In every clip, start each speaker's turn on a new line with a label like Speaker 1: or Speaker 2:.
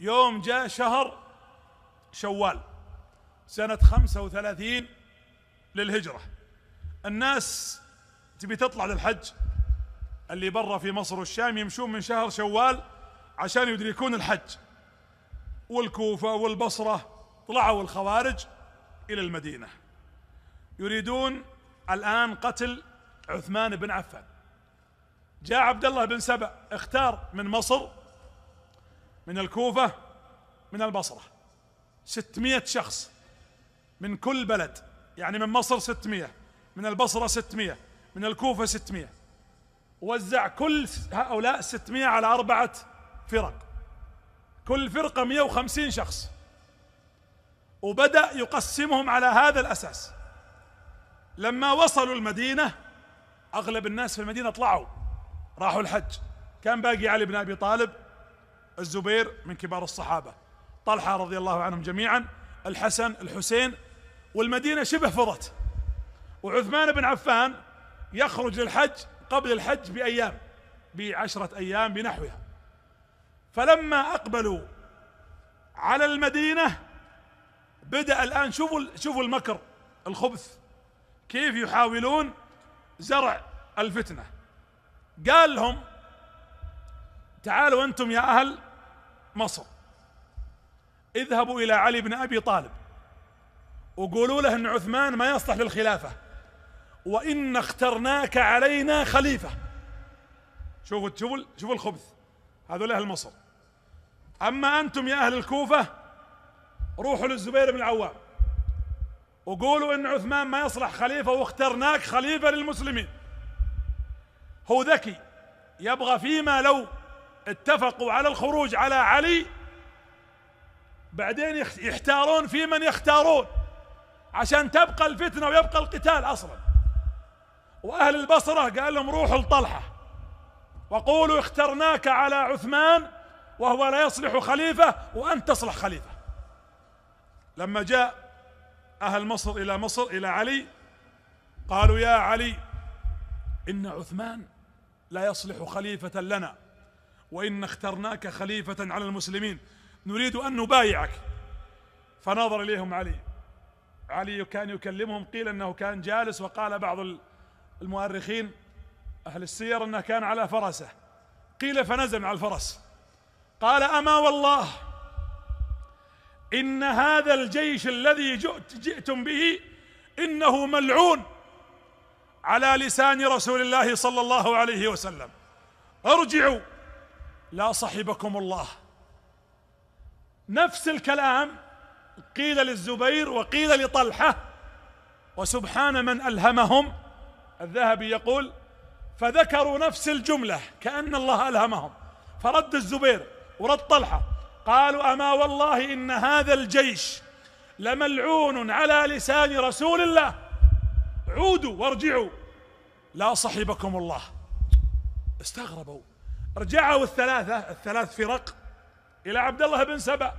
Speaker 1: يوم جاء شهر شوال سنة خمسة وثلاثين للهجرة الناس تبي تطلع للحج اللي برا في مصر والشام يمشون من شهر شوال عشان يدركون الحج والكوفة والبصرة طلعوا الخوارج إلى المدينة يريدون الآن قتل عثمان بن عفان جاء عبد الله بن سبأ اختار من مصر من الكوفة من البصرة ستمية شخص من كل بلد يعني من مصر ستمية من البصرة ستمية من الكوفة ستمية وزع كل هؤلاء ستمية على أربعة فرق كل فرقة مية وخمسين شخص وبدأ يقسمهم على هذا الأساس لما وصلوا المدينة أغلب الناس في المدينة طلعوا راحوا الحج كان باقي علي بن أبي طالب الزبير من كبار الصحابة طلحة رضي الله عنهم جميعا الحسن الحسين والمدينة شبه فضت وعثمان بن عفان يخرج للحج قبل الحج بأيام بعشرة أيام بنحوها فلما أقبلوا على المدينة بدأ الآن شوفوا شوفوا المكر الخبث كيف يحاولون زرع الفتنة قال لهم تعالوا أنتم يا أهل مصر اذهبوا إلى علي بن أبي طالب وقولوا له أن عثمان ما يصلح للخلافة وإن اخترناك علينا خليفة شوفوا شوفوا شوفوا الخبث هذول أهل مصر أما أنتم يا أهل الكوفة روحوا للزبير بن العوام وقولوا إن عثمان ما يصلح خليفة واخترناك خليفة للمسلمين هو ذكي يبغى فيما لو اتفقوا على الخروج على علي بعدين يحتارون في من يختارون عشان تبقى الفتنة ويبقى القتال أصلا وأهل البصرة قال لهم روحوا لطلحة وقولوا اخترناك على عثمان وهو لا يصلح خليفة وأنت تصلح خليفة لما جاء أهل مصر إلى مصر إلى علي قالوا يا علي إن عثمان لا يصلح خليفة لنا وإن اخترناك خليفة على المسلمين نريد أن نبايعك فنظر إليهم علي علي كان يكلمهم قيل أنه كان جالس وقال بعض المؤرخين أهل السير أنه كان على فرسه قيل فنزل على الفرس قال أما والله إن هذا الجيش الذي جئتم به إنه ملعون على لسان رسول الله صلى الله عليه وسلم ارجعوا لا صحبكم الله نفس الكلام قيل للزبير وقيل لطلحة وسبحان من ألهمهم الذهبي يقول فذكروا نفس الجملة كأن الله ألهمهم فرد الزبير ورد طلحة قالوا أما والله إن هذا الجيش لملعون على لسان رسول الله عودوا وارجعوا لا صحبكم الله استغربوا رجعوا الثلاثة الثلاث فرق إلى عبد الله بن سبأ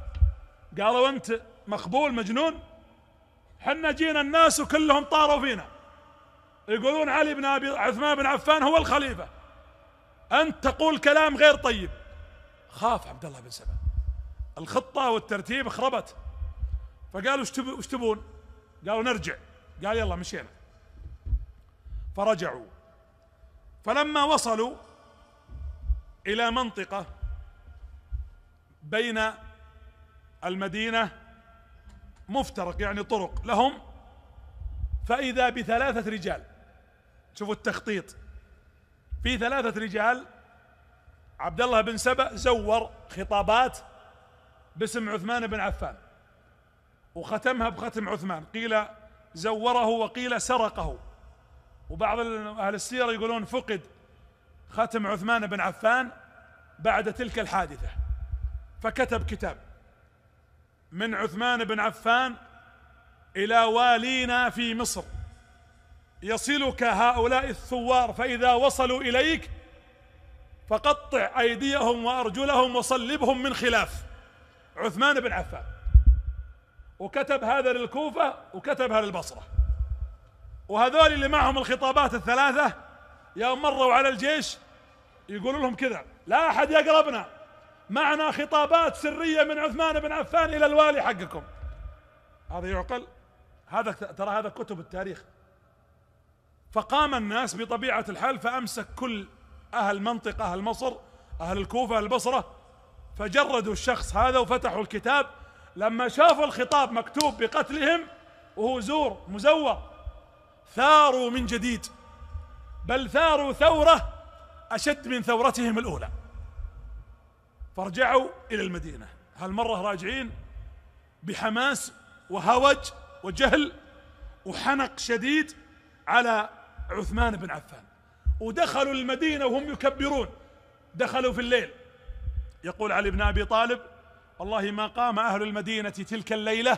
Speaker 1: قالوا أنت مقبول مجنون حنا جينا الناس وكلهم طاروا فينا يقولون علي بن أبي عثمان بن عفان هو الخليفة أنت تقول كلام غير طيب خاف عبد الله بن سبأ الخطة والترتيب خربت فقالوا وش تبون قالوا نرجع قال يلا مشينا فرجعوا فلما وصلوا الى منطقه بين المدينه مفترق يعني طرق لهم فاذا بثلاثه رجال شوفوا التخطيط في ثلاثه رجال عبد الله بن سبأ زور خطابات باسم عثمان بن عفان وختمها بختم عثمان قيل زوره وقيل سرقه وبعض اهل السيره يقولون فقد ختم عثمان بن عفان بعد تلك الحادثة فكتب كتاب من عثمان بن عفان إلى والينا في مصر يصلك هؤلاء الثوار فإذا وصلوا إليك فقطع أيديهم وأرجلهم وصلبهم من خلاف عثمان بن عفان وكتب هذا للكوفة وكتبها للبصرة وهذول اللي معهم الخطابات الثلاثة يوم مروا على الجيش يقولوا لهم كذا لا أحد يقربنا معنا خطابات سرية من عثمان بن عفان إلى الوالي حقكم هذا يعقل هذا ترى هذا كتب التاريخ فقام الناس بطبيعة الحال فأمسك كل أهل منطقة أهل مصر أهل الكوفة أهل البصرة فجردوا الشخص هذا وفتحوا الكتاب لما شافوا الخطاب مكتوب بقتلهم وهو زور مزور ثاروا من جديد بل ثاروا ثورة أشد من ثورتهم الأولى فرجعوا إلى المدينة هالمرة راجعين بحماس وهوج وجهل وحنق شديد على عثمان بن عفان ودخلوا المدينة وهم يكبرون دخلوا في الليل يقول علي بن أبي طالب والله ما قام أهل المدينة تلك الليلة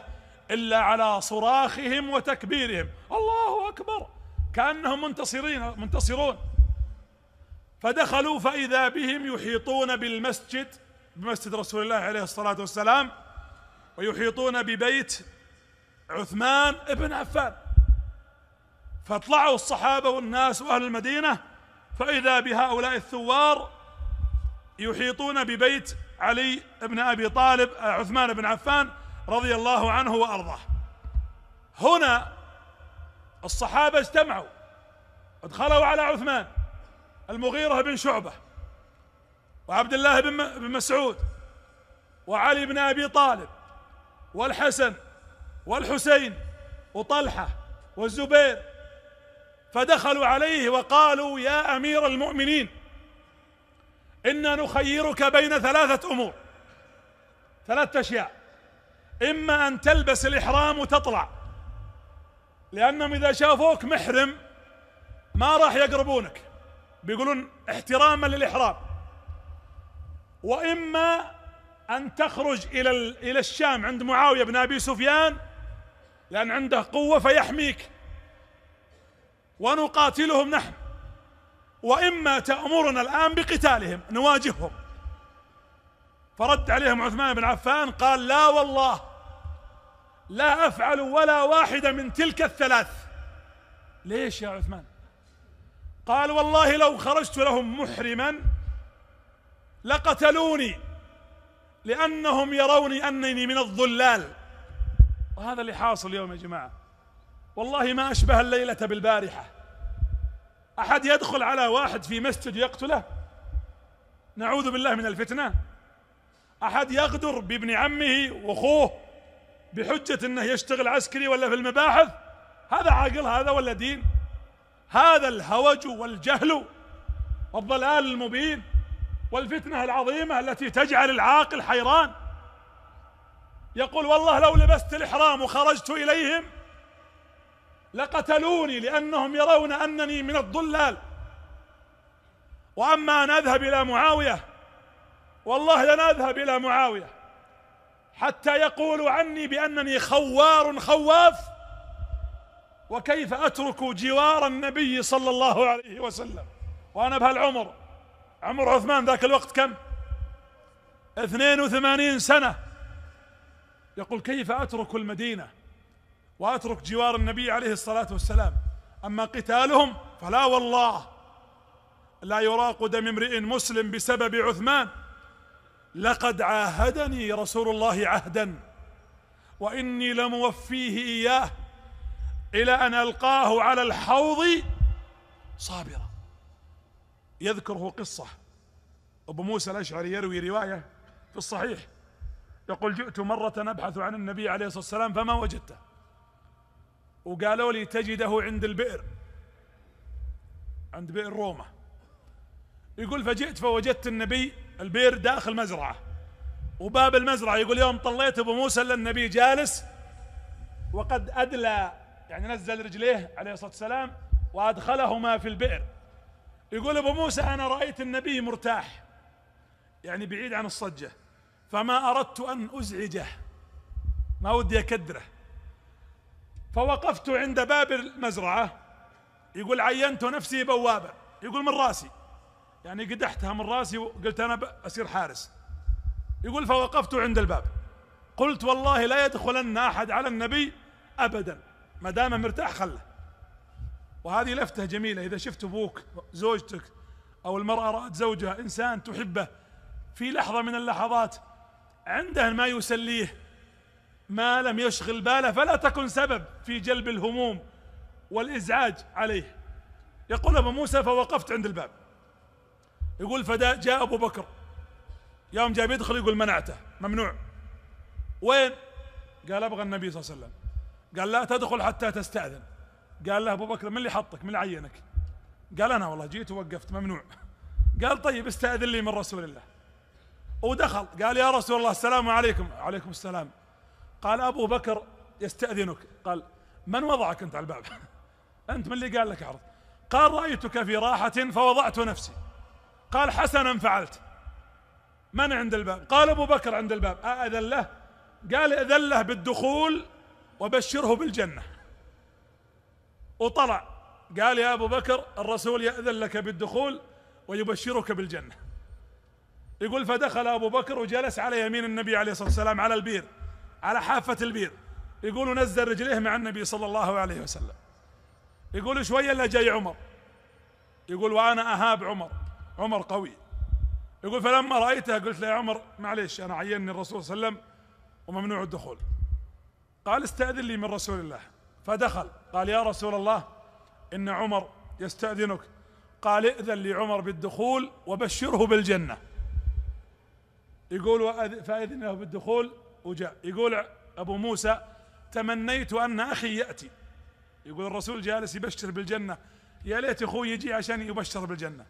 Speaker 1: إلا على صراخهم وتكبيرهم الله أكبر كأنهم منتصرين منتصرون فدخلوا فإذا بهم يحيطون بالمسجد بمسجد رسول الله عليه الصلاة والسلام ويحيطون ببيت عثمان ابن عفان فاطلعوا الصحابة والناس وأهل المدينة فإذا بهؤلاء الثوار يحيطون ببيت علي بن أبي طالب عثمان بن عفان رضي الله عنه وأرضاه هنا الصحابة اجتمعوا ادخلوا على عثمان المغيرة بن شعبة وعبد الله بن مسعود وعلي بن أبي طالب والحسن والحسين وطلحة والزبير فدخلوا عليه وقالوا يا أمير المؤمنين إنا نخيرك بين ثلاثة أمور ثلاثة أشياء إما أن تلبس الإحرام وتطلع لأنهم إذا شافوك محرم ما راح يقربونك بيقولون احتراما للإحرام وإما أن تخرج إلى إلى الشام عند معاوية بن أبي سفيان لأن عنده قوة فيحميك ونقاتلهم نحن وإما تأمرنا الآن بقتالهم نواجههم فرد عليهم عثمان بن عفان قال لا والله لا أفعل ولا واحدة من تلك الثلاث ليش يا عثمان قال والله لو خرجت لهم محرما لقتلوني لأنهم يروني أنني من الضلال وهذا اللي حاصل اليوم يا جماعة والله ما أشبه الليلة بالبارحة أحد يدخل على واحد في مسجد يقتله نعوذ بالله من الفتنة أحد يغدر بابن عمه وأخوه بحجة أنه يشتغل عسكري ولا في المباحث هذا عاقل هذا ولا دين هذا الهوج والجهل والضلال المبين والفتنة العظيمة التي تجعل العاقل حيران يقول والله لو لبست الإحرام وخرجت إليهم لقتلوني لأنهم يرون أنني من الضلال وأما أن أذهب إلى معاوية والله لن أذهب إلى معاوية حتى يقولوا عني بأنني خوار خواف وكيف أترك جوار النبي صلى الله عليه وسلم وأنا بهالعمر عمر عثمان ذاك الوقت كم اثنين وثمانين سنة يقول كيف أترك المدينة وأترك جوار النبي عليه الصلاة والسلام أما قتالهم فلا والله لا يراق دم امرئ مسلم بسبب عثمان لقد عاهدني رسول الله عهدا واني لموفيه اياه الى ان القاه على الحوض صابرا يذكره قصه ابو موسى الاشعري يروي روايه في الصحيح يقول جئت مرة أبحث عن النبي عليه الصلاة والسلام فما وجدته وقالوا لي تجده عند البئر عند بئر روما يقول فجئت فوجدت النبي البير داخل مزرعة وباب المزرعة يقول يوم طليت أبو موسى للنبي جالس وقد أدلى يعني نزل رجليه عليه الصلاة والسلام وأدخلهما في البئر يقول أبو موسى أنا رأيت النبي مرتاح يعني بعيد عن الصجة فما أردت أن أزعجه ما ودي أكدره فوقفت عند باب المزرعة يقول عينت نفسي بوابة يقول من راسي يعني قدحتها من راسي وقلت أنا بصير حارس يقول فوقفت عند الباب قلت والله لا يدخلن أحد على النبي أبدا ما دام مرتاح خله وهذه لفتة جميلة إذا شفت أبوك زوجتك أو المرأة رأت زوجها إنسان تحبه في لحظة من اللحظات عنده ما يسليه ما لم يشغل باله فلا تكن سبب في جلب الهموم والإزعاج عليه يقول أبو موسى فوقفت عند الباب يقول فدا جاء أبو بكر يوم جاء يدخل يقول منعته ممنوع وين قال أبغى النبي صلى الله عليه وسلم قال لا تدخل حتى تستأذن قال له أبو بكر من اللي حطك من اللي عينك قال أنا والله جيت ووقفت ممنوع قال طيب استأذن لي من رسول الله ودخل قال يا رسول الله السلام عليكم عليكم السلام قال أبو بكر يستأذنك قال من وضعك أنت على الباب أنت من اللي قال لك عرض قال رأيتك في راحة فوضعت نفسي قال حسنا فعلت من عند الباب قال أبو بكر عند الباب له قال أذله بالدخول وبشره بالجنة وطلع قال يا أبو بكر الرسول يأذن لك بالدخول ويبشرك بالجنة يقول فدخل أبو بكر وجلس على يمين النبي عليه الصلاة والسلام على البير على حافة البير يقول نزل رجليه مع النبي صلى الله عليه وسلم يقول شوية إلا جاي عمر يقول وأنا أهاب عمر عمر قوي يقول فلما رأيتها قلت له يا عمر معليش أنا عينني الرسول صلى الله عليه وسلم وممنوع الدخول قال استأذن لي من رسول الله فدخل قال يا رسول الله إن عمر يستأذنك قال ائذن لعمر بالدخول وبشره بالجنة يقول فأذن له بالدخول وجاء يقول أبو موسى تمنيت أن أخي يأتي يقول الرسول جالس يبشر بالجنة يا ليت أخوي يجي عشان يبشر بالجنة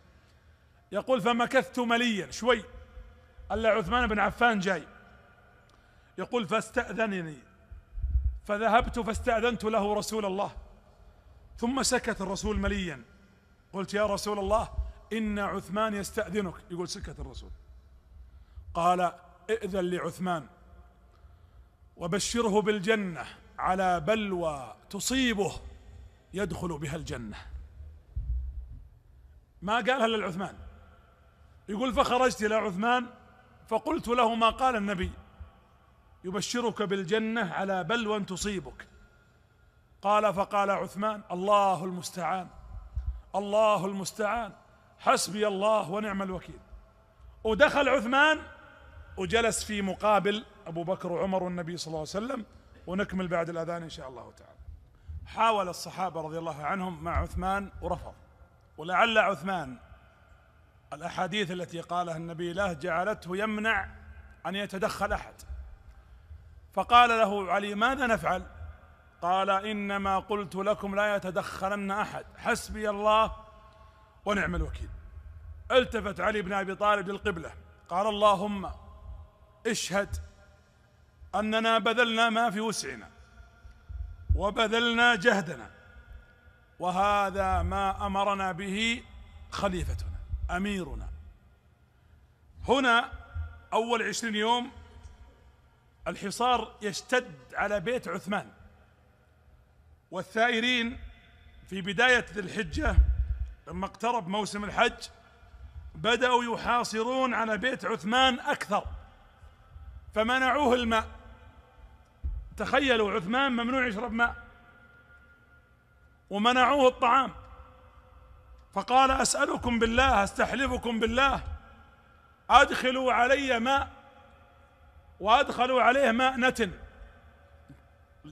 Speaker 1: يقول فمكثت مليا شوي الا عثمان بن عفان جاي يقول فاستأذنني فذهبت فاستأذنت له رسول الله ثم سكت الرسول مليا قلت يا رسول الله إن عثمان يستأذنك يقول سكت الرسول قال ائذن لعثمان وبشره بالجنة على بلوى تصيبه يدخل بها الجنة ما قالها للعثمان يقول فخرجت إلى عثمان فقلت له ما قال النبي يبشرك بالجنة على بلوى تصيبك قال فقال عثمان الله المستعان الله المستعان حسبي الله ونعم الوكيل ودخل عثمان وجلس في مقابل أبو بكر وعمر والنبي صلى الله عليه وسلم ونكمل بعد الأذان إن شاء الله تعالى حاول الصحابة رضي الله عنهم مع عثمان ورفض ولعل عثمان الأحاديث التي قالها النبي له جعلته يمنع أن يتدخل أحد فقال له علي ماذا نفعل قال إنما قلت لكم لا يتدخلن أحد حسبي الله ونعم الوكيل التفت علي بن أبي طالب للقبلة قال اللهم اشهد أننا بذلنا ما في وسعنا وبذلنا جهدنا وهذا ما أمرنا به خليفتنا أميرنا هنا أول عشرين يوم الحصار يشتد على بيت عثمان والثائرين في بداية ذي الحجة لما اقترب موسم الحج بدأوا يحاصرون على بيت عثمان أكثر فمنعوه الماء تخيلوا عثمان ممنوع يشرب ماء ومنعوه الطعام فقال اسالكم بالله استحلفكم بالله ادخلوا علي ماء وادخلوا عليه ماء نتن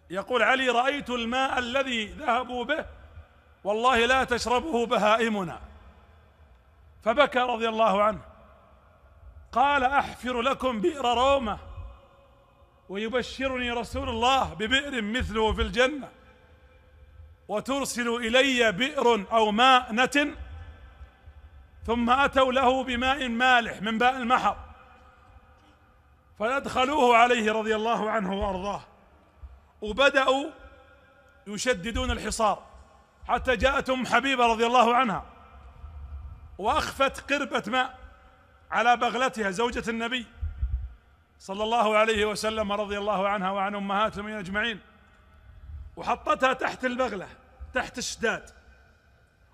Speaker 1: يقول علي رايت الماء الذي ذهبوا به والله لا تشربه بهائمنا فبكى رضي الله عنه قال احفر لكم بئر رومه ويبشرني رسول الله ببئر مثله في الجنه وترسل إلي بئر أو ماءنة ثم أتوا له بماء مالح من باء المحر فأدخلوه عليه رضي الله عنه وأرضاه وبدأوا يشددون الحصار حتى جاءت أم حبيبة رضي الله عنها وأخفت قربة ماء على بغلتها زوجة النبي صلى الله عليه وسلم رضي الله عنها وعن أمهات المؤمنين أجمعين وحطتها تحت المغلة تحت الشداد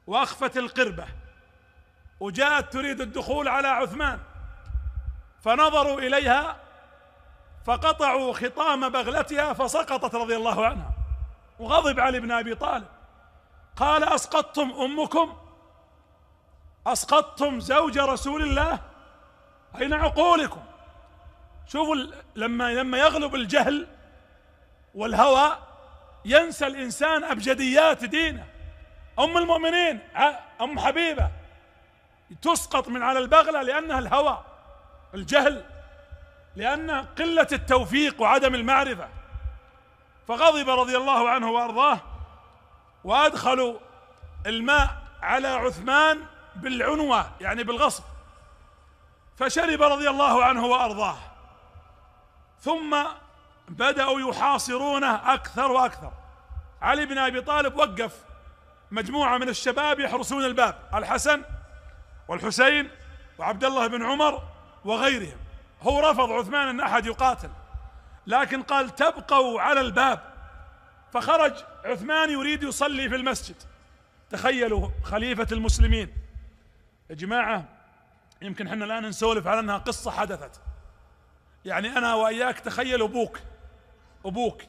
Speaker 1: وأخفت القربة وجاءت تريد الدخول على عثمان فنظروا إليها فقطعوا خطام بغلتها فسقطت رضي الله عنها وغضب علي بن أبي طالب قال أسقطتم أمكم أسقطتم زوج رسول الله أين عقولكم شوفوا لما لما يغلب الجهل والهوى ينسى الإنسان أبجديات دينه أم المؤمنين أم حبيبة تسقط من على البغلة لأنها الهوى الجهل لأن قلة التوفيق وعدم المعرفة فغضب رضي الله عنه وأرضاه وأدخلوا الماء على عثمان بالعنوة يعني بالغصب فشرب رضي الله عنه وأرضاه ثم بدأوا يحاصرونه أكثر وأكثر علي بن أبي طالب وقف مجموعة من الشباب يحرسون الباب الحسن والحسين وعبد الله بن عمر وغيرهم هو رفض عثمان أن أحد يقاتل لكن قال تبقوا على الباب فخرج عثمان يريد يصلي في المسجد تخيلوا خليفة المسلمين يا جماعة يمكن احنا الآن نسولف على أنها قصة حدثت يعني أنا وإياك تخيل أبوك أبوك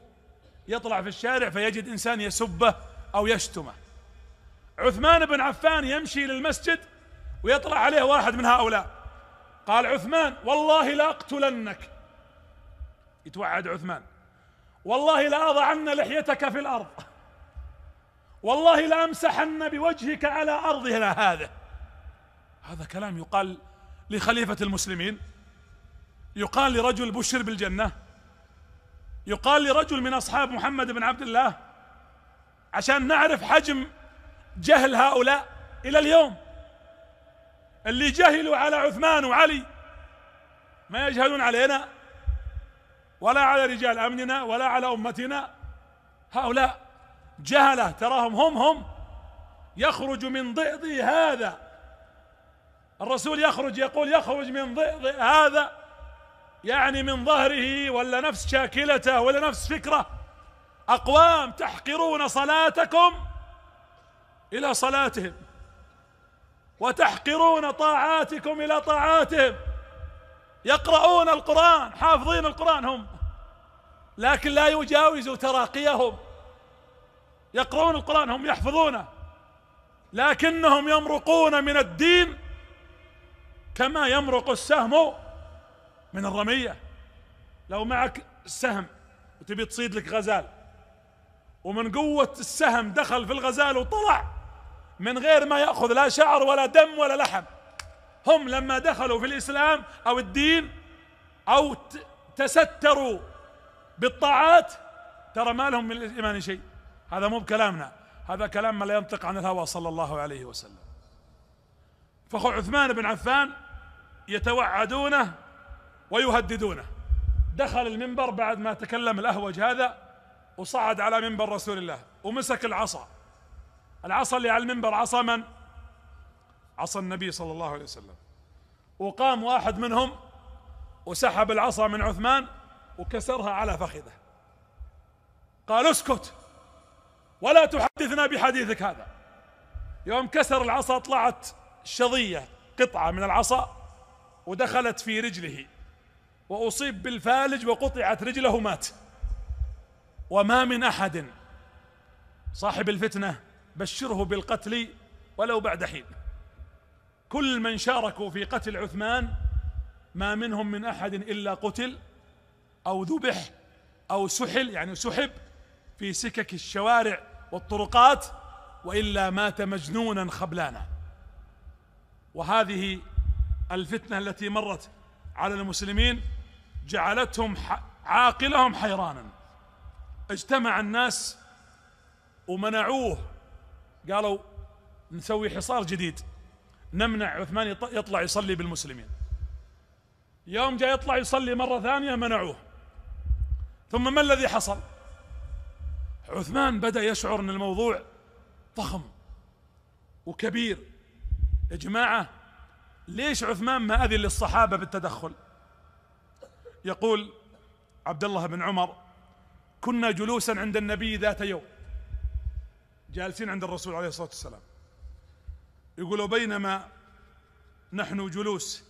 Speaker 1: يطلع في الشارع فيجد إنسان يسبه أو يشتمه عثمان بن عفان يمشي للمسجد ويطلع عليه واحد من هؤلاء قال عثمان والله لا أقتلنك يتوعد عثمان والله لا أضعن لحيتك في الأرض والله لا أمسحن بوجهك على أرضنا هذا هذا كلام يقال لخليفة المسلمين يقال لرجل بشر بالجنة يقال لرجل من أصحاب محمد بن عبد الله عشان نعرف حجم جهل هؤلاء إلى اليوم اللي جهلوا على عثمان وعلي ما يجهلون علينا ولا على رجال أمننا ولا على أمتنا هؤلاء جهلة تراهم هم هم يخرج من ضئضي هذا الرسول يخرج يقول يخرج من ضئضي هذا يعني من ظهره ولا نفس شاكلته ولا نفس فكره اقوام تحقرون صلاتكم الى صلاتهم وتحقرون طاعاتكم الى طاعاتهم يقرؤون القران حافظين القران هم لكن لا يجاوز تراقيهم يقرؤون القران هم يحفظونه لكنهم يمرقون من الدين كما يمرق السهم من الرمية لو معك سهم وتبي تصيد لك غزال ومن قوة السهم دخل في الغزال وطلع من غير ما يأخذ لا شعر ولا دم ولا لحم هم لما دخلوا في الإسلام أو الدين أو تستروا بالطاعات ترى ما لهم من الإيمان شيء هذا مو بكلامنا هذا كلام ما لا ينطق عن الهوى صلى الله عليه وسلم فخو عثمان بن عفان يتوعدونه ويهددونه دخل المنبر بعد ما تكلم الأهوج هذا وصعد على منبر رسول الله ومسك العصا العصا اللي على المنبر عصا من؟ عصا النبي صلى الله عليه وسلم وقام واحد منهم وسحب العصا من عثمان وكسرها على فخذه قال اسكت ولا تحدثنا بحديثك هذا يوم كسر العصا طلعت شظية قطعة من العصا ودخلت في رجله وأصيب بالفالج وقطعت رجله مات وما من أحد صاحب الفتنة بشره بالقتل ولو بعد حين كل من شاركوا في قتل عثمان ما منهم من أحد إلا قتل أو ذبح أو سحل يعني سحب في سكك الشوارع والطرقات وإلا مات مجنونا خبلانا وهذه الفتنة التي مرت على المسلمين جعلتهم عاقلهم حيرانا اجتمع الناس ومنعوه قالوا نسوي حصار جديد نمنع عثمان يطلع يصلي بالمسلمين يوم جاء يطلع يصلي مرة ثانية منعوه ثم ما الذي حصل عثمان بدأ يشعر أن الموضوع ضخم وكبير يا جماعة ليش عثمان ما أذن للصحابة بالتدخل يقول عبد الله بن عمر كنا جلوسا عند النبي ذات يوم جالسين عند الرسول عليه الصلاه والسلام يقول وبينما نحن جلوس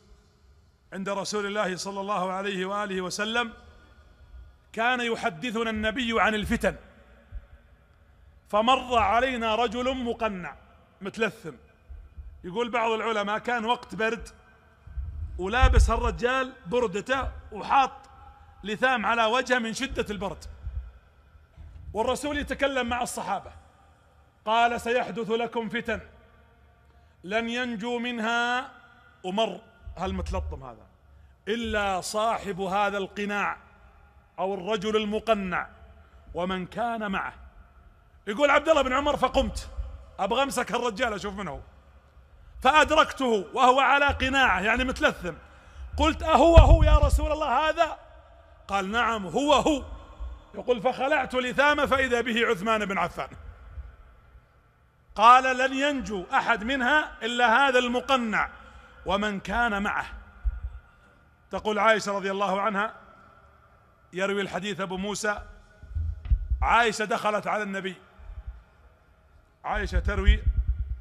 Speaker 1: عند رسول الله صلى الله عليه واله وسلم كان يحدثنا النبي عن الفتن فمر علينا رجل مقنع متلثم يقول بعض العلماء كان وقت برد ولابس هالرجال بردته وحاط لثام على وجهه من شدة البرد والرسول يتكلم مع الصحابة قال سيحدث لكم فتن لن ينجو منها أمر هالمتلطم هذا إلا صاحب هذا القناع أو الرجل المقنع ومن كان معه يقول عبد الله بن عمر فقمت أبغى أمسك هالرجال أشوف منه فأدركته وهو على قناعة يعني متلثم قلت أهو هو يا رسول الله هذا قال نعم هو هو يقول فخلعت لثامة فإذا به عثمان بن عفان قال لن ينجو أحد منها إلا هذا المقنع ومن كان معه تقول عائشة رضي الله عنها يروي الحديث أبو موسى عائشة دخلت على النبي عائشة تروي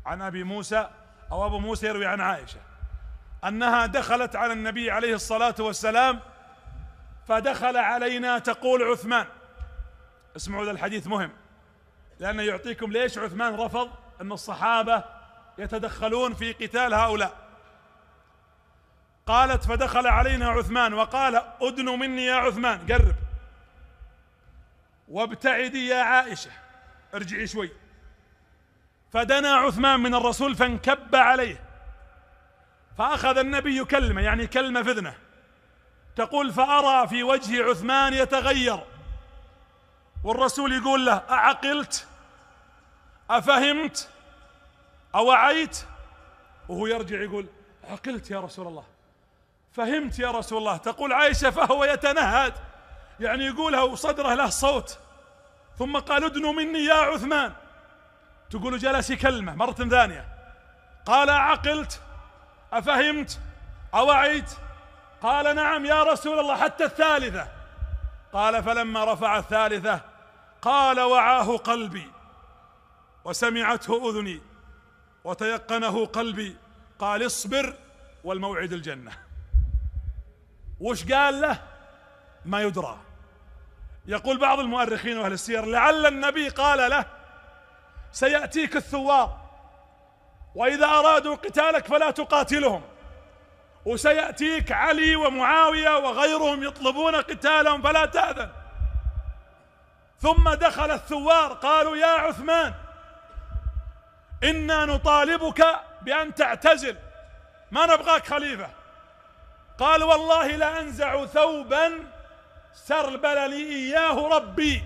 Speaker 1: عن أبي موسى أو أبو موسى يروي عن عائشة أنها دخلت على النبي عليه الصلاة والسلام فدخل علينا تقول عثمان اسمعوا ذا الحديث مهم لأنه يعطيكم ليش عثمان رفض أن الصحابة يتدخلون في قتال هؤلاء قالت فدخل علينا عثمان وقال أدن مني يا عثمان قرب وابتعدي يا عائشة ارجعي شوي فدنا عثمان من الرسول فانكب عليه فأخذ النبي كلمة يعني كلمة فذنة تقول فأرى في وجه عثمان يتغير والرسول يقول له أعقلت أفهمت أوعيت وهو يرجع يقول عقلت يا رسول الله فهمت يا رسول الله تقول عائشة فهو يتنهد يعني يقولها وصدره له صوت ثم قال ادنوا مني يا عثمان تقول جلس يكلمه مرة ثانية قال عقلت أفهمت أوعيت قال نعم يا رسول الله حتى الثالثة قال فلما رفع الثالثة قال وعاه قلبي وسمعته أذني وتيقنه قلبي قال اصبر والموعد الجنة وش قال له ما يدرى يقول بعض المؤرخين واهل السير لعل النبي قال له سيأتيك الثوار وإذا أرادوا قتالك فلا تقاتلهم وسيأتيك علي ومعاوية وغيرهم يطلبون قتالهم فلا تأذن ثم دخل الثوار قالوا يا عثمان إنا نطالبك بأن تعتزل ما نبغاك خليفة قال والله لأنزع ثوبا سربل لي إياه ربي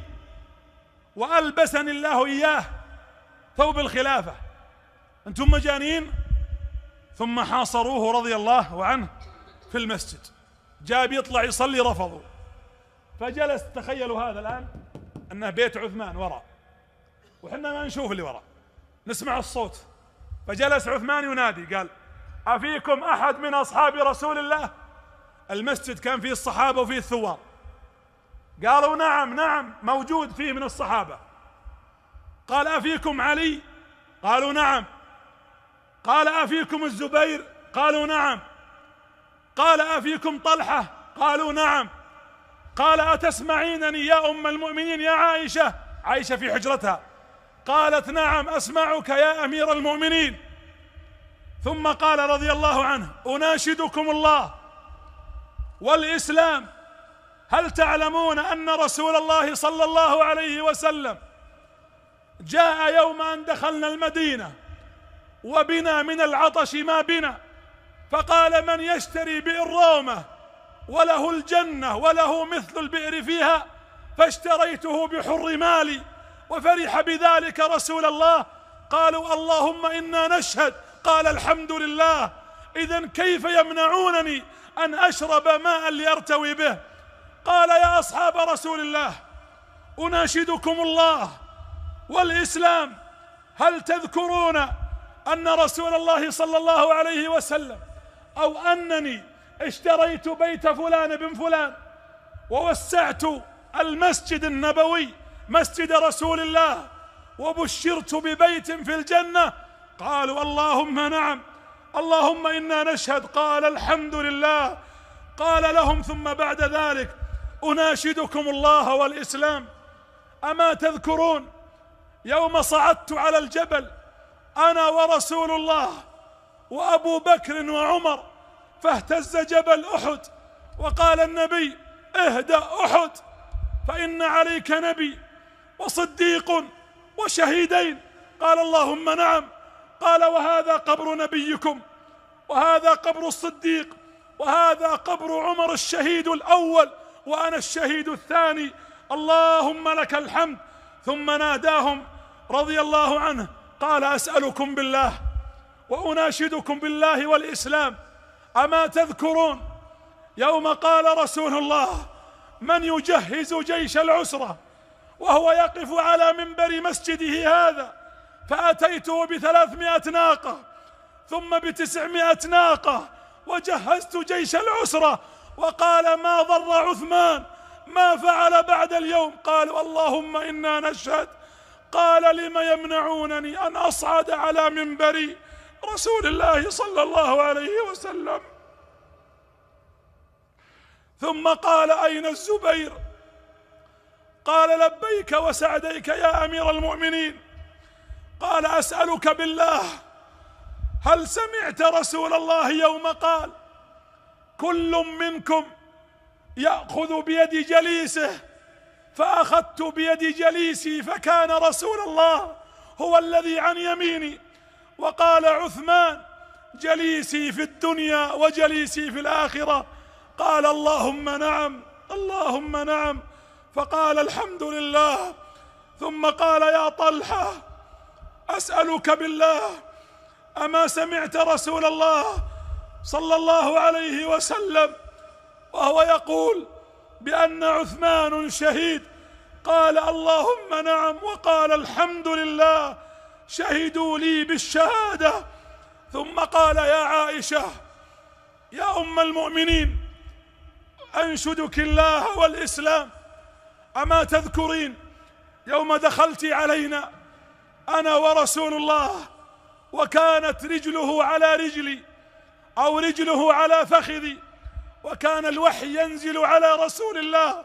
Speaker 1: وألبسني الله إياه ثوب الخلافة أنتم مجانين ثم حاصروه رضي الله عنه في المسجد جاب يطلع يصلي رفضوا فجلس تخيلوا هذا الآن أنه بيت عثمان وراء وحنا ما نشوف اللي وراء نسمع الصوت فجلس عثمان ينادي قال أفيكم أحد من أصحاب رسول الله المسجد كان فيه الصحابة وفيه الثوار قالوا نعم نعم موجود فيه من الصحابة قال أفيكم علي قالوا نعم قال أفيكم الزبير قالوا نعم قال أفيكم طلحة قالوا نعم قال أتسمعينني يا أم المؤمنين يا عائشة عائشة في حجرتها قالت نعم أسمعك يا أمير المؤمنين ثم قال رضي الله عنه أناشدكم الله والإسلام هل تعلمون أن رسول الله صلى الله عليه وسلم جاء يوم أن دخلنا المدينة وبنا من العطش ما بنا فقال من يشتري بئر رومة وله الجنة وله مثل البئر فيها فاشتريته بحر مالي وفرح بذلك رسول الله قالوا اللهم إنا نشهد قال الحمد لله إذا كيف يمنعونني أن أشرب ماء لأرتوي به قال يا أصحاب رسول الله أناشدكم الله والإسلام هل تذكرون أن رسول الله صلى الله عليه وسلم أو أنني اشتريت بيت فلان بن فلان ووسعت المسجد النبوي مسجد رسول الله وبشرت ببيت في الجنة قالوا اللهم نعم اللهم إنا نشهد قال الحمد لله قال لهم ثم بعد ذلك أناشدكم الله والإسلام أما تذكرون يوم صعدت على الجبل أنا ورسول الله وأبو بكر وعمر فاهتز جبل أحد وقال النبي اهدأ أحد فإن عليك نبي وصديق وشهيدين قال اللهم نعم قال وهذا قبر نبيكم وهذا قبر الصديق وهذا قبر عمر الشهيد الأول وأنا الشهيد الثاني اللهم لك الحمد ثم ناداهم رضي الله عنه قال اسالكم بالله واناشدكم بالله والاسلام اما تذكرون يوم قال رسول الله من يجهز جيش العسره وهو يقف على منبر مسجده هذا فاتيته بثلاثمائه ناقه ثم بتسعمائه ناقه وجهزت جيش العسره وقال ما ضر عثمان ما فعل بعد اليوم قالوا اللهم إنا نشهد قال لم يمنعونني أن أصعد على منبري رسول الله صلى الله عليه وسلم ثم قال أين الزبير قال لبيك وسعديك يا أمير المؤمنين قال أسألك بالله هل سمعت رسول الله يوم قال كل منكم ياخذ بيد جليسه فاخذت بيد جليسي فكان رسول الله هو الذي عن يميني وقال عثمان جليسي في الدنيا وجليسي في الاخره قال اللهم نعم اللهم نعم فقال الحمد لله ثم قال يا طلحه اسالك بالله اما سمعت رسول الله صلى الله عليه وسلم وهو يقول بأن عثمان شهيد قال اللهم نعم وقال الحمد لله شهدوا لي بالشهادة ثم قال يا عائشة يا أم المؤمنين أنشدك الله والإسلام أما تذكرين يوم دخلت علينا أنا ورسول الله وكانت رجله على رجلي أو رجله على فخذي وكان الوحي ينزل على رسول الله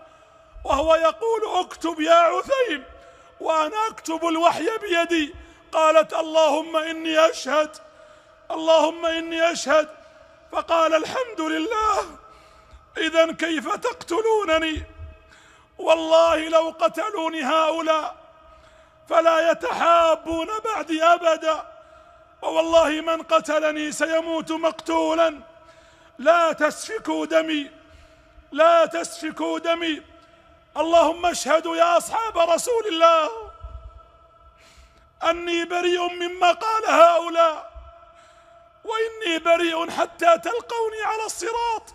Speaker 1: وهو يقول اكتب يا عثيم وأنا أكتب الوحي بيدي قالت اللهم إني أشهد اللهم إني أشهد فقال الحمد لله إذا كيف تقتلونني والله لو قتلوني هؤلاء فلا يتحابون بعدي أبدا ووالله من قتلني سيموت مقتولا لا تسفكوا دمي لا تسفكوا دمي اللهم اشهدوا يا أصحاب رسول الله أني بريء مما قال هؤلاء وإني بريء حتى تلقوني على الصراط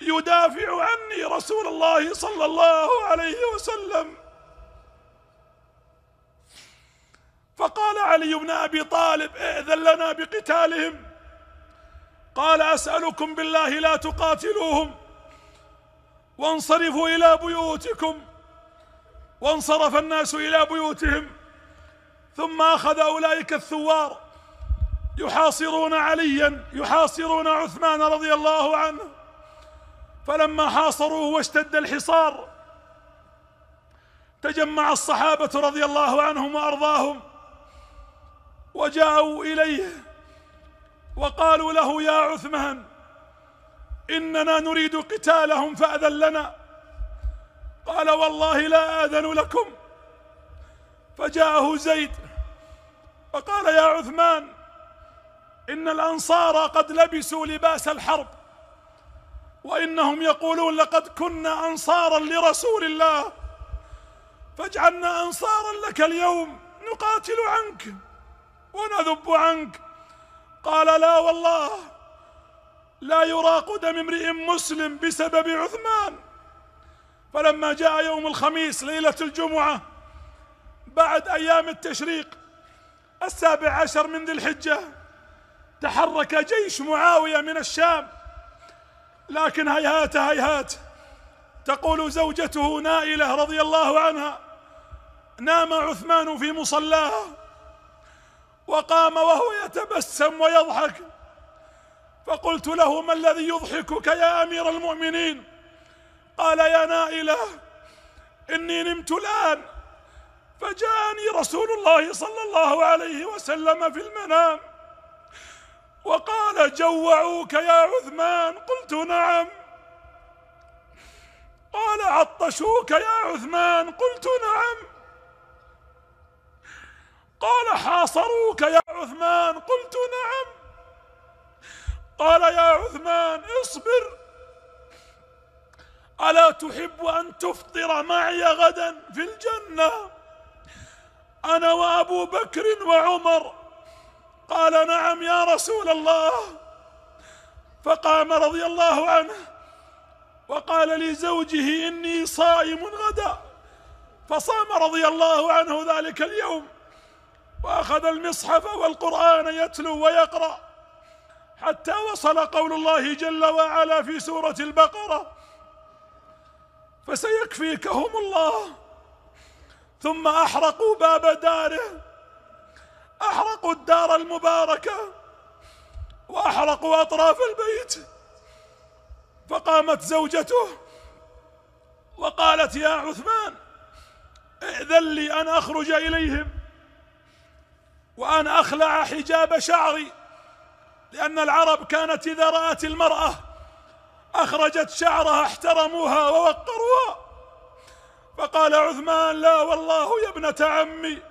Speaker 1: يدافع عني رسول الله صلى الله عليه وسلم فقال علي بن أبي طالب ائذن لنا بقتالهم قال أسألكم بالله لا تقاتلوهم وانصرفوا إلى بيوتكم وانصرف الناس إلى بيوتهم ثم أخذ أولئك الثوار يحاصرون عليا يحاصرون عثمان رضي الله عنه فلما حاصروه واشتد الحصار تجمع الصحابة رضي الله عنهم وأرضاهم وجاءوا إليه وقالوا له يا عثمان إننا نريد قتالهم فأذن لنا قال والله لا آذن لكم فجاءه زيد فقال يا عثمان إن الأنصار قد لبسوا لباس الحرب وإنهم يقولون لقد كنا أنصارا لرسول الله فاجعلنا أنصارا لك اليوم نقاتل عنك ونذب عنك قال لا والله لا يراق دم امرئ مسلم بسبب عثمان فلما جاء يوم الخميس ليلة الجمعة بعد أيام التشريق السابع عشر من ذي الحجة تحرك جيش معاوية من الشام لكن هيهات هيهات تقول زوجته نائلة رضي الله عنها نام عثمان في مصلاها وقام وهو يتبسم ويضحك فقلت له ما الذي يضحكك يا أمير المؤمنين قال يا نائلة إني نمت الآن فجاءني رسول الله صلى الله عليه وسلم في المنام وقال جوعوك يا عثمان قلت نعم قال عطشوك يا عثمان قلت نعم قال حاصروك يا عثمان قلت نعم قال يا عثمان اصبر الا تحب ان تفطر معي غدا في الجنه انا وابو بكر وعمر قال نعم يا رسول الله فقام رضي الله عنه وقال لزوجه اني صائم غدا فصام رضي الله عنه ذلك اليوم وأخذ المصحف والقرآن يتلو ويقرأ حتى وصل قول الله جل وعلا في سورة البقرة فسيكفيكهم الله ثم أحرقوا باب داره أحرقوا الدار المباركة وأحرقوا أطراف البيت فقامت زوجته وقالت يا عثمان ائذن لي أن أخرج إليهم وأن أخلع حجاب شعري لأن العرب كانت إذا رأت المرأة أخرجت شعرها احترموها ووقروها فقال عثمان لا والله يا ابنة عمي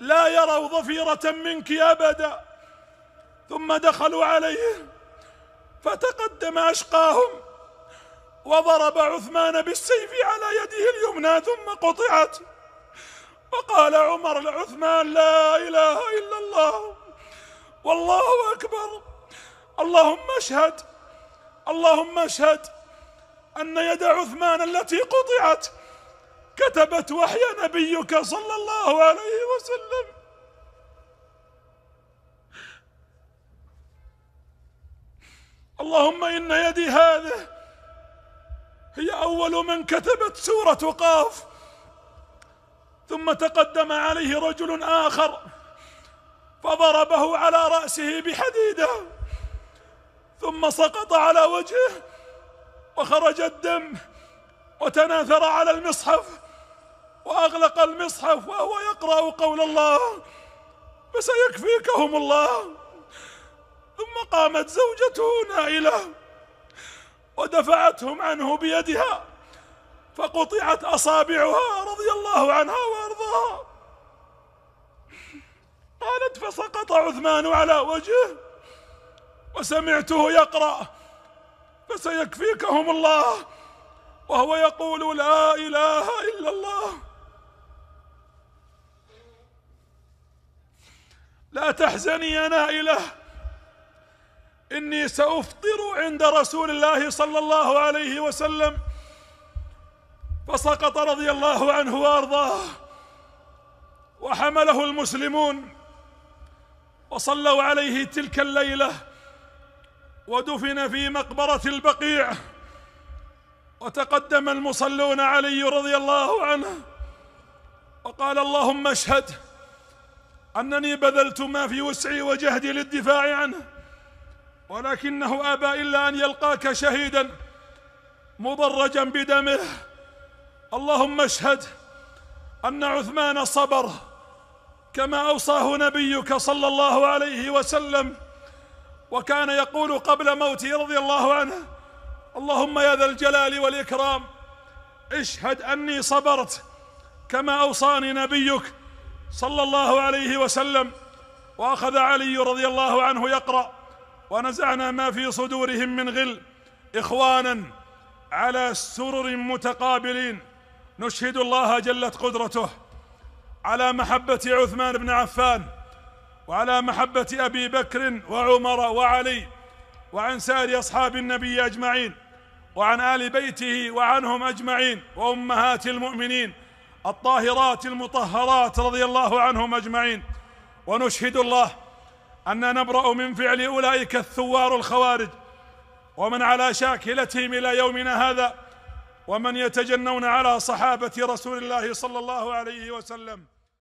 Speaker 1: لا يروا ظفيرة منك أبدا ثم دخلوا عليه فتقدم أشقاهم وضرب عثمان بالسيف على يده اليمنى ثم قطعت فقال عمر لعثمان لا إله إلا الله والله أكبر اللهم اشهد اللهم اشهد أن يد عثمان التي قطعت كتبت وحي نبيك صلى الله عليه وسلم اللهم إن يدي هذه هي أول من كتبت سورة قاف ثم تقدم عليه رجل آخر فضربه على رأسه بحديدة ثم سقط على وجهه وخرج الدم وتناثر على المصحف وأغلق المصحف وهو يقرأ قول الله فسيكفيكهم الله ثم قامت زوجته نائلة ودفعتهم عنه بيدها فقطعت أصابعها رضي الله عنها وأرضاها قالت فسقط عثمان على وجهه وسمعته يقرأ فسيكفيكهم الله وهو يقول لا إله إلا الله لا تحزني يا نائلة إني سأفطر عند رسول الله صلى الله عليه وسلم فسقط رضي الله عنه وارضاه وحمله المسلمون وصلوا عليه تلك الليله ودفن في مقبره البقيع وتقدم المصلون علي رضي الله عنه وقال اللهم اشهد انني بذلت ما في وسعي وجهدي للدفاع عنه ولكنه ابى الا ان يلقاك شهيدا مضرجا بدمه اللهم اشهد أن عثمان صبر كما أوصاه نبيك صلى الله عليه وسلم وكان يقول قبل موته رضي الله عنه اللهم يا ذا الجلال والإكرام اشهد أني صبرت كما أوصاني نبيك صلى الله عليه وسلم وأخذ علي رضي الله عنه يقرأ ونزعنا ما في صدورهم من غل إخوانا على سرر متقابلين نشهد الله جلت قدرته على محبة عثمان بن عفان وعلى محبة أبي بكر وعمر وعلي وعن سائر أصحاب النبي أجمعين وعن آل بيته وعنهم أجمعين وأمهات المؤمنين الطاهرات المطهرات رضي الله عنهم أجمعين ونشهد الله أن نبرأ من فعل أولئك الثوار الخوارج ومن على شاكلتهم إلى يومنا هذا ومن يتجنون على صحابه رسول الله صلى الله عليه وسلم